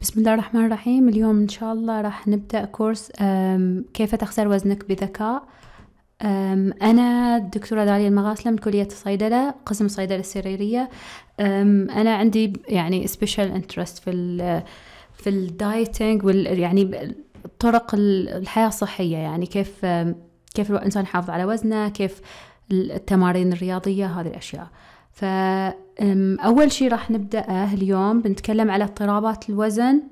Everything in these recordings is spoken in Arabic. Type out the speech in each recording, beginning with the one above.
بسم الله الرحمن الرحيم اليوم إن شاء الله راح نبدأ كورس كيف تخسر وزنك بذكاء أنا الدكتورة داليا المغاسلة من كلية الصيدلة قسم الصيدلة السريرية أنا عندي يعني سبيشال انترست في الـ في الدايتنج وال يعني طرق الحياة الصحية يعني كيف كيف الإنسان يحافظ على وزنه كيف التمارين الرياضية هذه الأشياء فأول شيء راح نبدأه اليوم بنتكلم على اضطرابات الوزن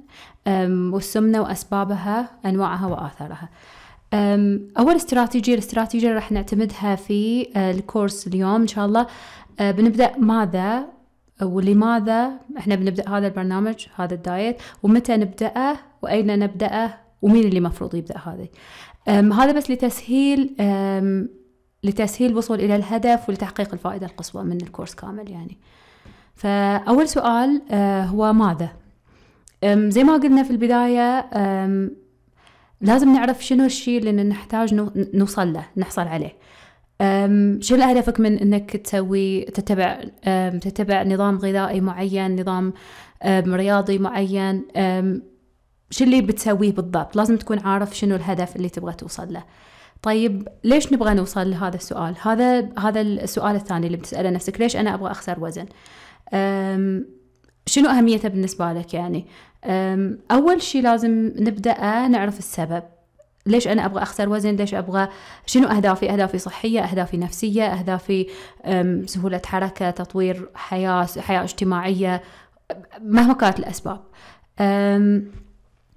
والسمنة وأسبابها أنواعها وآثارها أول استراتيجية الاستراتيجية راح نعتمدها في أه، الكورس اليوم إن شاء الله أه، بنبدأ ماذا ولماذا احنا بنبدأ هذا البرنامج هذا الدايت ومتى نبدأه وأين نبدأه ومين اللي مفروض يبدأ هذه هذا بس لتسهيل لتسهيل الوصول إلى الهدف ولتحقيق الفائدة القصوى من الكورس كامل يعني فأول سؤال آه، هو ماذا؟ زي ما قلنا في البداية لازم نعرف شنو الشيء اللي نحتاج نوصل له نحصل عليه شنو هدفك من انك تسوي تتبع تتبع نظام غذائي معين نظام رياضي معين شو اللي بتسويه بالضبط لازم تكون عارف شنو الهدف اللي تبغى توصل له طيب ليش نبغى نوصل لهذا السؤال هذا هذا السؤال الثاني اللي بتساله نفسك ليش انا ابغى اخسر وزن شنو اهميته بالنسبه لك يعني اول شيء لازم نبدا نعرف السبب ليش انا ابغى اخسر وزن ليش ابغى شنو اهدافي اهدافي صحيه اهدافي نفسيه اهدافي سهوله حركه تطوير حياه حياه اجتماعيه مهما كانت الاسباب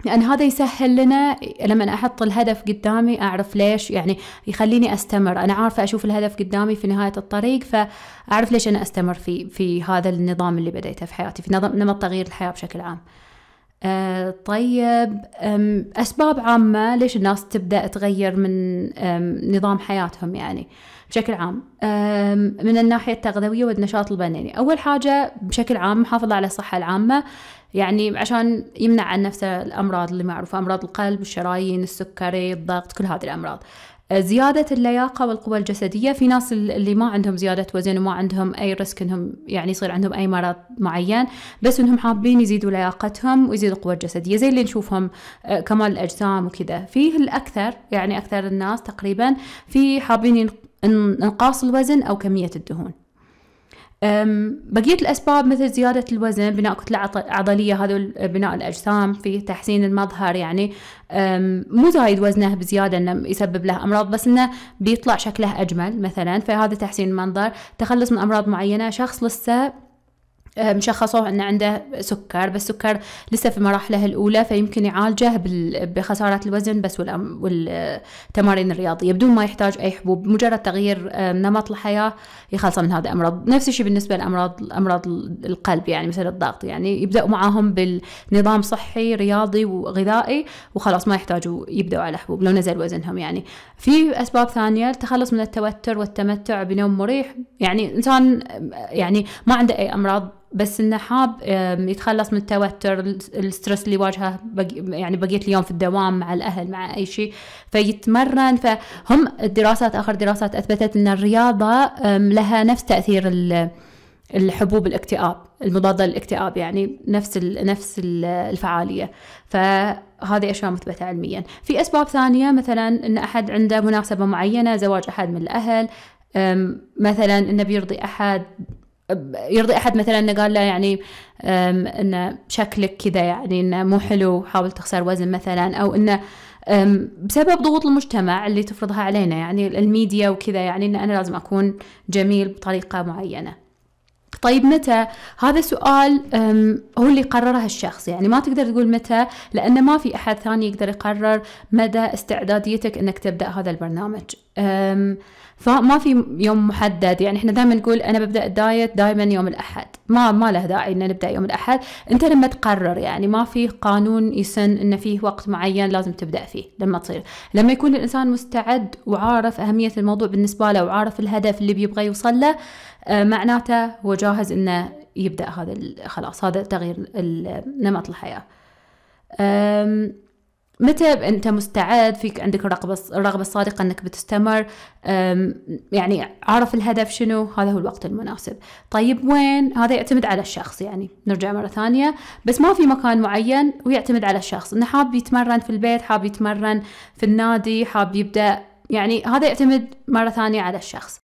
لأن هذا يسهل لنا لما أحط الهدف قدامي أعرف ليش يعني يخليني أستمر أنا عارفة أشوف الهدف قدامي في نهاية الطريق فأعرف ليش أنا أستمر في في هذا النظام اللي بديته في حياتي في نظام نمط تغيير الحياة بشكل عام آه، طيب أسباب عامة ليش الناس تبدأ تغير من نظام حياتهم يعني بشكل عام من الناحية التغذوية والنشاط البدني أول حاجة بشكل عام محافظة على الصحة العامة يعني عشان يمنع عن نفسه الأمراض اللي معروفة أمراض القلب الشرايين السكري الضغط كل هذه الأمراض زيادة اللياقة والقوة الجسدية في ناس اللي ما عندهم زيادة وزن وما عندهم أي ريسك أنهم يعني يصير عندهم أي مرض معين بس أنهم حابين يزيدوا لياقتهم ويزيدوا القوة الجسدية زي اللي نشوفهم آه، كمال الأجسام وكذا فيه الأكثر يعني أكثر الناس تقريبا في حابين انقاص الوزن أو كمية الدهون بقية الأسباب مثل زيادة الوزن بناء كتلة عضلية هذا بناء الأجسام في تحسين المظهر يعني مو زايد وزنه بزيادة إنه يسبب له أمراض بس إنه بيطلع شكله أجمل مثلا فهذا تحسين المنظر تخلص من أمراض معينة شخص لسه آه، مشخصوه أن عنده سكر بس سكر لسه في مراحله الأولى فيمكن يعالجه بخسارة الوزن بس والتمارين الرياضية بدون ما يحتاج أي حبوب مجرد تغيير آه، نمط الحياة يخلصه من هذا الأمراض نفس الشيء بالنسبة لأمراض أمراض القلب يعني مثل الضغط يعني يبدأوا معاهم بالنظام صحي رياضي وغذائي وخلاص ما يحتاجوا يبدأوا على حبوب لو نزل وزنهم يعني في أسباب ثانية التخلص من التوتر والتمتع بنوم مريح يعني إنسان آه، يعني ما عنده أي أمراض بس انه حاب يتخلص من التوتر الستريس اللي يواجهه بقي يعني بقيه اليوم في الدوام مع الاهل مع اي شيء فيتمرن فهم الدراسات اخر دراسات اثبتت ان الرياضه لها نفس تاثير الحبوب الاكتئاب المضاده للاكتئاب يعني نفس نفس الفعاليه فهذه اشياء مثبته علميا في اسباب ثانيه مثلا ان احد عنده مناسبه معينه زواج احد من الاهل مثلا انه بيرضي احد يرضي احد مثلا انه قال له يعني انه شكلك كذا يعني انه مو حلو حاول تخسر وزن مثلا او انه بسبب ضغوط المجتمع اللي تفرضها علينا يعني الميديا وكذا يعني ان انا لازم اكون جميل بطريقه معينه طيب متى؟ هذا سؤال هو اللي قرره الشخص يعني ما تقدر تقول متى لأن ما في أحد ثاني يقدر يقرر مدى استعداديتك أنك تبدأ هذا البرنامج فما في يوم محدد يعني احنا دائما نقول انا ببدا الدايت دائما يوم الاحد ما ما له داعي ان نبدا يوم الاحد انت لما تقرر يعني ما في قانون يسن ان فيه وقت معين لازم تبدا فيه لما تصير لما يكون الانسان مستعد وعارف اهميه الموضوع بالنسبه له وعارف الهدف اللي بيبغى يوصل له آه، معناته هو جاهز انه يبدا هذا خلاص هذا تغيير نمط الحياه متى انت مستعد فيك عندك الرغبه الصادقه انك بتستمر يعني عارف الهدف شنو هذا هو الوقت المناسب طيب وين هذا يعتمد على الشخص يعني نرجع مره ثانيه بس ما في مكان معين ويعتمد على الشخص انه حاب يتمرن في البيت حاب يتمرن في النادي حاب يبدا يعني هذا يعتمد مره ثانيه على الشخص